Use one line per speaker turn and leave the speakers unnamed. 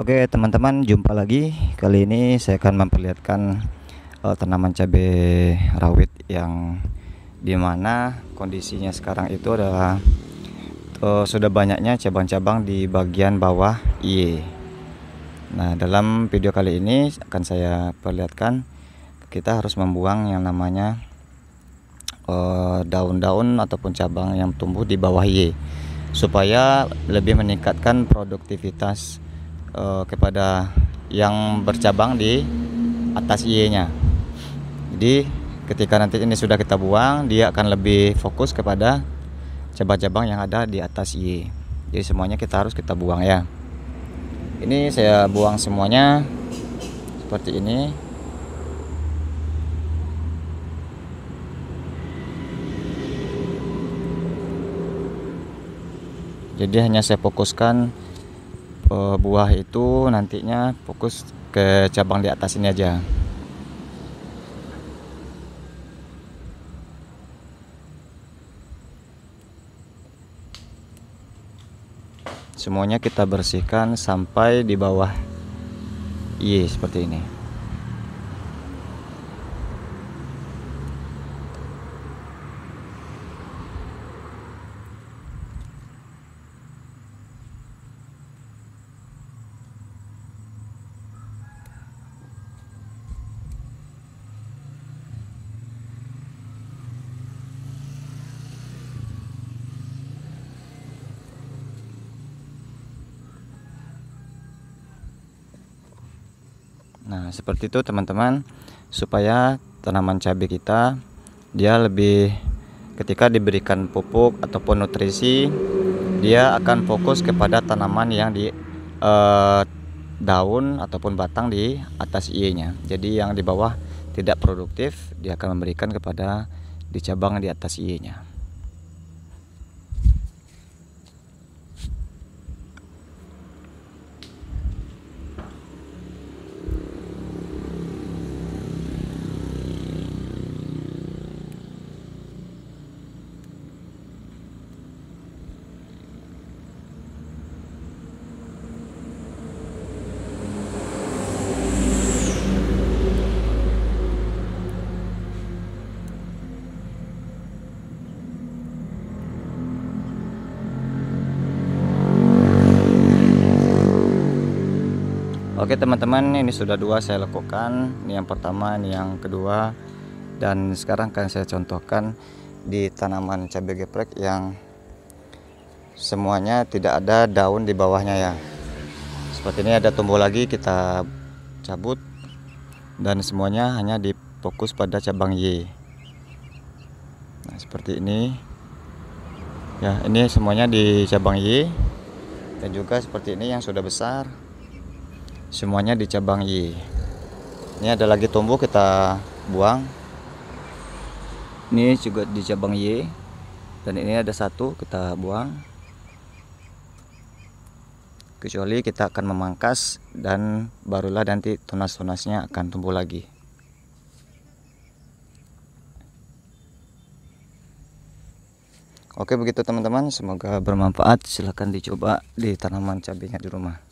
Oke teman-teman jumpa lagi kali ini saya akan memperlihatkan uh, tanaman cabai rawit yang dimana kondisinya sekarang itu adalah uh, sudah banyaknya cabang-cabang di bagian bawah Y e. nah dalam video kali ini akan saya perlihatkan kita harus membuang yang namanya eh, daun-daun uh, ataupun cabang yang tumbuh di bawah Y e supaya lebih meningkatkan produktivitas uh, kepada yang bercabang di atas Y-nya. Jadi ketika nanti ini sudah kita buang, dia akan lebih fokus kepada cabang-cabang yang ada di atas Y. E. Jadi semuanya kita harus kita buang ya. Ini saya buang semuanya seperti ini. Jadi hanya saya fokuskan Eh, buah itu nantinya fokus ke cabang di atas ini aja semuanya kita bersihkan sampai di bawah Y seperti ini Nah, seperti itu teman-teman supaya tanaman cabai kita dia lebih ketika diberikan pupuk ataupun nutrisi dia akan fokus kepada tanaman yang di eh, daun ataupun batang di atas Y-nya. Jadi yang di bawah tidak produktif dia akan memberikan kepada di cabang di atas Y-nya. Oke teman-teman ini sudah dua saya lakukan ini yang pertama ini yang kedua dan sekarang akan saya contohkan di tanaman cabai geprek yang semuanya tidak ada daun di bawahnya ya seperti ini ada tumbuh lagi kita cabut dan semuanya hanya difokus pada cabang Y nah seperti ini ya ini semuanya di cabang Y dan juga seperti ini yang sudah besar semuanya di cabang Y ini ada lagi tumbuh kita buang ini juga di cabang Y dan ini ada satu kita buang kecuali kita akan memangkas dan barulah nanti tunas-tunasnya akan tumbuh lagi Oke begitu teman-teman, semoga bermanfaat. Silahkan dicoba di tanaman cabenya di rumah.